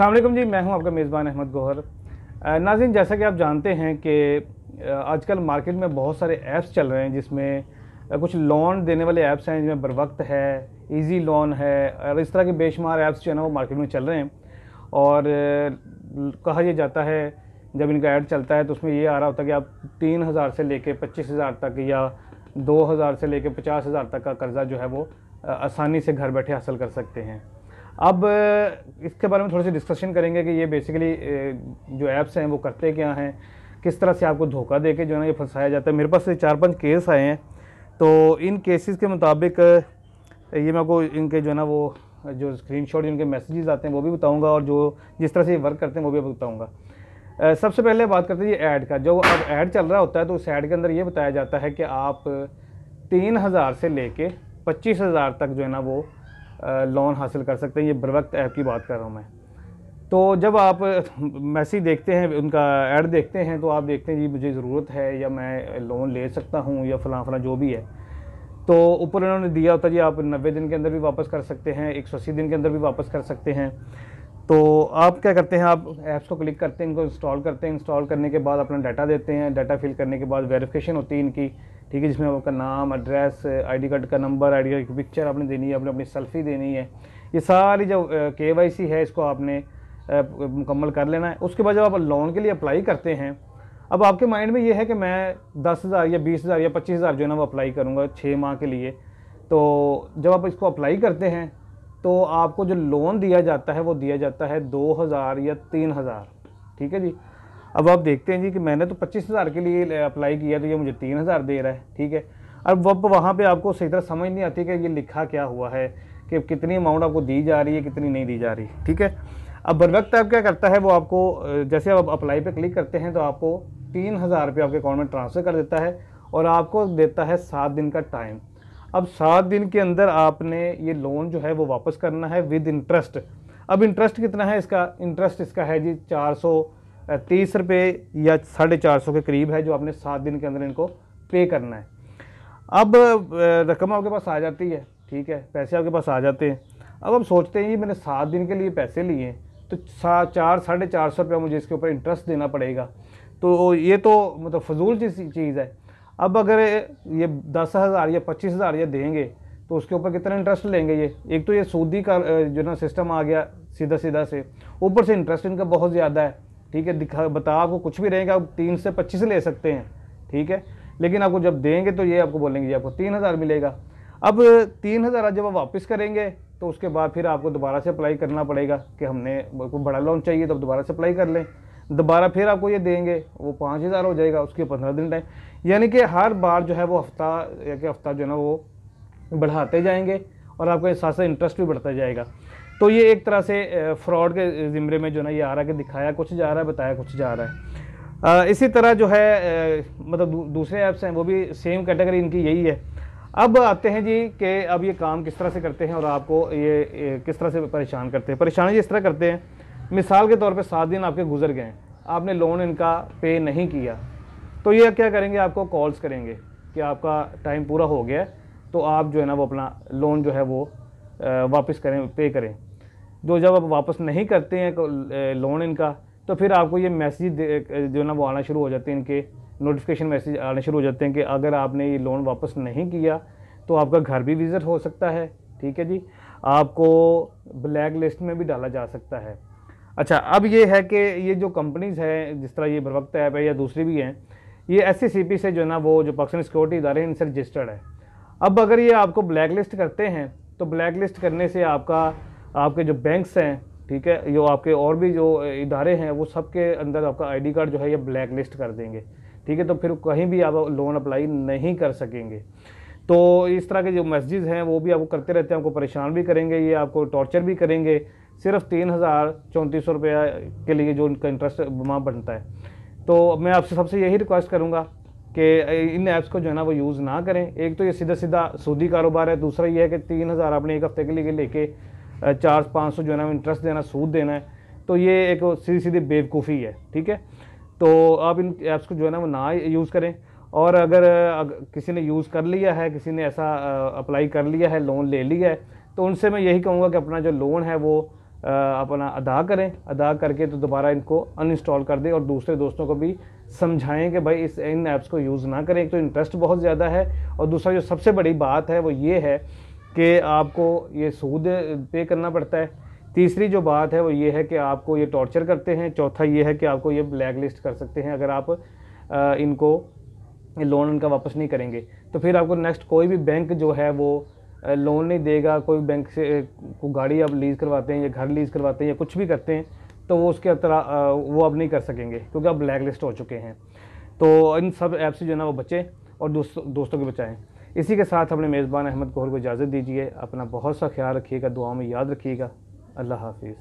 असलम जी मैं हूं आपका मेज़बान अहमद गोहर नाजिन जैसा कि आप जानते हैं कि आजकल मार्केट में बहुत सारे ऐप्स चल रहे हैं जिसमें कुछ लोन देने वाले ऐप्स हैं जिसमें बर वक्त है इजी लोन है और इस तरह के बेशुमार ऐप्स जो है ना वो मार्केट में चल रहे हैं और कहा यह जाता है जब इनका ऐड चलता है तो उसमें ये आ रहा होता है कि आप तीन हज़ार से कर पच्चीस हज़ार तक या दो हज़ार से कर पचास हज़ार तक का कर्ज़ा जो है वो आसानी से घर बैठे हासिल कर सकते हैं अब इसके बारे में थोड़ी सी डिस्कशन करेंगे कि ये बेसिकली जो ऐप्स हैं वो करते क्या हैं किस तरह से आपको धोखा दे के जो है ना ये फंसाया जाता है मेरे पास चार पांच केस आए हैं तो इन केसेस के मुताबिक ये मैं आपको इनके जो है ना वो जो स्क्रीनशॉट इनके मैसेजेस आते हैं वो भी बताऊंगा और जो जिस तरह से ये वर्क करते हैं वो भी बताऊंगा सबसे पहले बात करते हैं ये ऐड का जो अब ऐड चल रहा होता है तो उस ऐड के अंदर ये बताया जाता है कि आप तीन हज़ार से ले कर पच्चीस हज़ार तक जो है ना वो लोन हासिल कर सकते हैं ये बरवक्त ऐप की बात कर रहा हूँ मैं तो जब आप मैसेज देखते हैं उनका ऐड देखते हैं तो आप देखते हैं जी मुझे ज़रूरत है या मैं लोन ले सकता हूँ या फ़लाँ फ़लां जो भी है तो ऊपर उन्होंने दिया होता जी आप नब्बे दिन के अंदर भी वापस कर सकते हैं एक सौ अस्सी दिन के अंदर भी वापस कर सकते हैं तो आप क्या करते हैं आप ऐप्स को क्लिक करते हैं इनको इंस्टॉल करते हैं इंस्टॉल करने के बाद अपना डाटा देते हैं डाटा फिल करने के बाद वेरिफिकेशन होती है इनकी ठीक है जिसमें आपका नाम एड्रेस आईडी कार्ड का नंबर आईडी कार्ड की पिक्चर आपने देनी है आपने अपनी सेल्फी देनी है ये सारी जो के है इसको आपने मुकम्मल कर लेना है उसके बाद जब आप लोन के लिए अप्लाई करते हैं अब आपके माइंड में ये है कि मैं दस हज़ार या बीस हज़ार या पच्चीस हज़ार जो है ना वो अप्लाई करूँगा छः माह के लिए तो जब आप इसको अप्लाई करते हैं तो आपको जो लोन दिया जाता है वो दिया जाता है दो हज़ार या तीन हज़ार ठीक है जी अब आप देखते हैं जी कि मैंने तो पच्चीस हज़ार के लिए अप्लाई किया तो ये मुझे तीन हज़ार दे रहा है ठीक है अब अब वहाँ पे आपको सही तरह समझ नहीं आती कि ये लिखा क्या हुआ है कि कितनी अमाउंट आपको दी जा रही है कितनी नहीं दी जा रही ठीक है अब बर वक्त आप क्या करता है वो आपको जैसे आप अप्लाई पे क्लिक करते हैं तो आपको तीन हज़ार रुपये आपके अकाउंट में ट्रांसफ़र कर देता है और आपको देता है सात दिन का टाइम अब सात दिन के अंदर आपने ये लोन जो है वो वापस करना है विद इंटरेस्ट अब इंटरेस्ट कितना है इसका इंटरेस्ट इसका है जी चार सौ तीस रुपये या साढ़े चार सौ के करीब है जो आपने सात दिन के अंदर इनको पे करना है अब रकम आपके पास आ जाती है ठीक है पैसे आपके पास आ जाते हैं अब हम सोचते हैं ये मैंने सात दिन के लिए पैसे लिए तो सा चार साढ़े चार सौ रुपया मुझे इसके ऊपर इंटरेस्ट देना पड़ेगा तो ये तो मतलब फजूल चीज़ है अब अगर ये दस हज़ार या पच्चीस हज़ार या देंगे तो उसके ऊपर कितना इंटरेस्ट लेंगे ये एक तो ये सूदी का जो ना सिस्टम आ गया सीधा सीधा से ऊपर से इंटरेस्ट इनका बहुत ज़्यादा है ठीक है दिखा बता आपको कुछ भी रहेगा आप तीन से पच्चीस ले सकते हैं ठीक है लेकिन आपको जब देंगे तो ये आपको बोलेंगे जी आपको तीन हज़ार मिलेगा अब तीन हज़ार जब आप वापस करेंगे तो उसके बाद फिर आपको दोबारा से अप्लाई करना पड़ेगा कि हमने को बड़ा लोन चाहिए तो दोबारा से अप्लाई कर लें दोबारा फिर आपको ये देंगे वो पाँच हज़ार हो जाएगा उसके पंद्रह दिन टाइम यानी कि हर बार जो है वो हफ्ता या कि हफ्ता जो है ना वो बढ़ाते जाएंगे और आपका साथ साथ इंटरेस्ट भी बढ़ता जाएगा तो ये एक तरह से फ्रॉड के ज़िमरे में जो ना ये आ रहा है कि दिखाया कुछ जा रहा है बताया कुछ जा रहा है इसी तरह जो है मतलब दूसरे ऐप्स हैं वो भी सेम कैटेगरी इनकी यही है अब आते हैं जी कि अब ये काम किस तरह से करते हैं और आपको ये, किस तरह से परेशान करते हैं परेशानी इस तरह करते हैं मिसाल के तौर पर सात दिन आपके गुजर गए आपने लोन इनका पे नहीं किया तो ये क्या करेंगे आपको कॉल्स करेंगे कि आपका टाइम पूरा हो गया तो आप जो है ना वो अपना लोन जो है वो वापस करें पे करें जो जब आप वापस नहीं करते हैं लोन इनका तो फिर आपको ये मैसेज जो ना वो आना शुरू हो जाते हैं इनके नोटिफिकेशन मैसेज आने शुरू हो जाते हैं कि अगर आपने ये लोन वापस नहीं किया तो आपका घर भी विजिट हो सकता है ठीक है जी आपको ब्लैक लिस्ट में भी डाला जा सकता है अच्छा अब ये है कि ये जो कंपनीज़ हैं जिस तरह ये प्रवक्ता ऐप है या दूसरी भी हैं ये एस से जो है ना वो जो पाकिस्तान सिक्योरिटी इदारे हैं इनसे रजिस्टर्ड है अब अगर ये आपको ब्लैक लिस्ट करते हैं तो ब्लैक लिस्ट करने से आपका आपके जो बैंक्स हैं ठीक है जो आपके और भी जो इदारे हैं वो सब के अंदर आपका आईडी कार्ड जो है ये ब्लैक लिस्ट कर देंगे ठीक है तो फिर कहीं भी आप लोन अप्लाई नहीं कर सकेंगे तो इस तरह के जो मस्जिद हैं वो भी आपको करते रहते हैं आपको परेशान भी करेंगे ये आपको टॉर्चर भी करेंगे सिर्फ तीन हज़ार चौंतीस सौ रुपया के लिए जो उनका इंटरेस्ट अमाउंट बनता है तो मैं आपसे सबसे यही रिक्वेस्ट करूँगा कि इन ऐप्स को जो है ना वो यूज़ ना करें एक तो ये सीधा सीधा सूदी कारोबार है दूसरा ये है कि तीन हज़ार आपने एक हफ़्ते के लिए लेके चार पाँच सौ जो है ना इंटरेस्ट देना सूद देना है तो ये एक सीधी सीधी बेवकूफ़ी है ठीक है तो आप इन ऐप्स को जो है ना वो ना यूज़ करें और अगर किसी ने यूज़ कर लिया है किसी ने ऐसा अप्लाई कर लिया है लोन ले लिया है तो उनसे मैं यही कहूँगा कि अपना जो लोन है वो अपना अदा करें अदा करके तो दोबारा इनको अनइंस्टॉल कर दें और दूसरे दोस्तों को भी समझाएं कि भाई इस इन ऐप्स को यूज़ ना करें एक तो इंटरेस्ट बहुत ज़्यादा है और दूसरा जो सबसे बड़ी बात है वो ये है कि आपको ये सूद पे करना पड़ता है तीसरी जो बात है वो ये है कि आपको ये टॉर्चर करते हैं चौथा ये है कि आपको ये ब्लैक लिस्ट कर सकते हैं अगर आप इनको लोन उनका वापस नहीं करेंगे तो फिर आपको नेक्स्ट कोई भी बैंक जो है वो लोन नहीं देगा कोई बैंक से को गाड़ी आप लीज़ करवाते हैं या घर लीज़ करवाते हैं या कुछ भी करते हैं तो वो उसके अतरा वो अब नहीं कर सकेंगे क्योंकि अब ब्लैक लिस्ट हो चुके हैं तो इन सब ऐप से जो है ना वो बचें और दोस्तों दोस्तों के बचाएँ इसी के साथ अपने मेज़बान अहमद कोहर को इजाज़त दीजिए अपना बहुत सा ख्याल रखिएगा दुआ में याद रखिएगा अल्लाह हाफिज़